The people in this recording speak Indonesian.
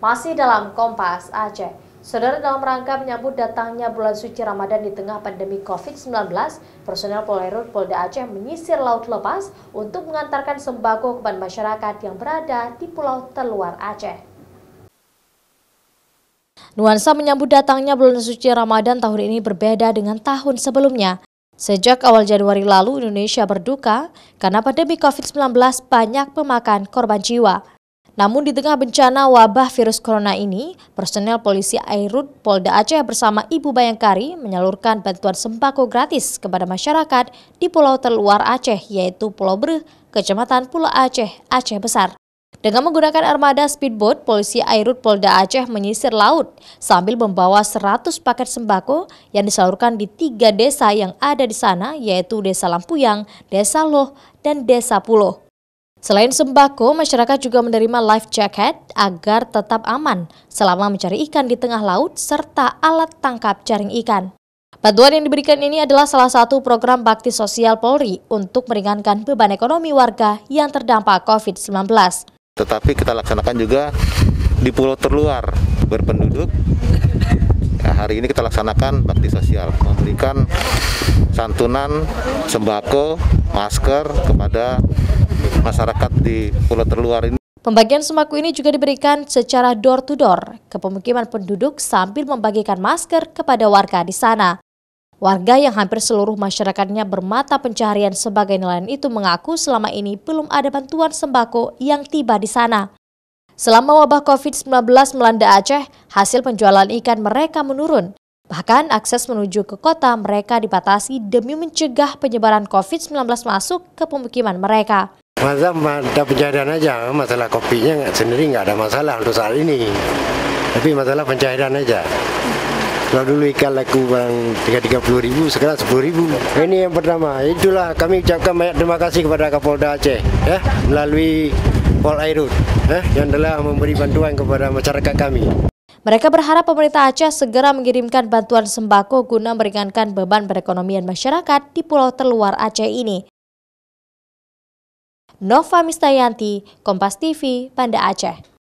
Masih dalam Kompas Aceh, Saudara dalam rangka menyambut datangnya bulan suci Ramadan di tengah pandemi COVID-19, personel Polairut Polda Aceh menyisir laut lepas untuk mengantarkan sembako kepada masyarakat yang berada di pulau terluar Aceh. Nuansa menyambut datangnya bulan suci Ramadan tahun ini berbeda dengan tahun sebelumnya. Sejak awal Januari lalu, Indonesia berduka karena pandemi COVID-19 banyak pemakan korban jiwa. Namun di tengah bencana wabah virus corona ini, personel polisi Airut Polda Aceh bersama Ibu Bayangkari menyalurkan bantuan sembako gratis kepada masyarakat di pulau terluar Aceh yaitu Pulau Bre, Kecamatan Pulau Aceh, Aceh Besar. Dengan menggunakan armada speedboat, polisi Airut Polda Aceh menyisir laut sambil membawa 100 paket sembako yang disalurkan di tiga desa yang ada di sana yaitu Desa Lampuyang, Desa Loh, dan Desa Pulau. Selain sembako, masyarakat juga menerima life jacket agar tetap aman selama mencari ikan di tengah laut serta alat tangkap jaring ikan. Bantuan yang diberikan ini adalah salah satu program bakti sosial Polri untuk meringankan beban ekonomi warga yang terdampak COVID-19. Tetapi kita laksanakan juga di pulau terluar berpenduduk. Nah, hari ini kita laksanakan bakti sosial, memberikan santunan sembako, masker kepada masyarakat di pulau terluar ini. Pembagian sembako ini juga diberikan secara door-to-door ke pemukiman penduduk sambil membagikan masker kepada warga di sana. Warga yang hampir seluruh masyarakatnya bermata pencaharian sebagai nelayan itu mengaku selama ini belum ada bantuan sembako yang tiba di sana. Selama wabah COVID-19 melanda Aceh, hasil penjualan ikan mereka menurun. Bahkan akses menuju ke kota mereka dibatasi demi mencegah penyebaran COVID-19 masuk ke pemukiman mereka. Mazam ada pencairan aja masalah kopinya sendiri nggak ada masalah untuk saat ini tapi masalah pencairan aja kalau dulu ikan laku bang tiga puluh ribu, sekarang sepuluh ribu. Ini yang pertama. Itulah kami ucapkan banyak terima kasih kepada Kapolda Aceh, ya, melalui Polairut, ya, yang telah memberi bantuan kepada masyarakat kami. Mereka berharap pemerintah Aceh segera mengirimkan bantuan sembako guna meringankan beban perekonomian masyarakat di pulau terluar Aceh ini. Nova Mistayanti, Kompas TV, Banda Aceh.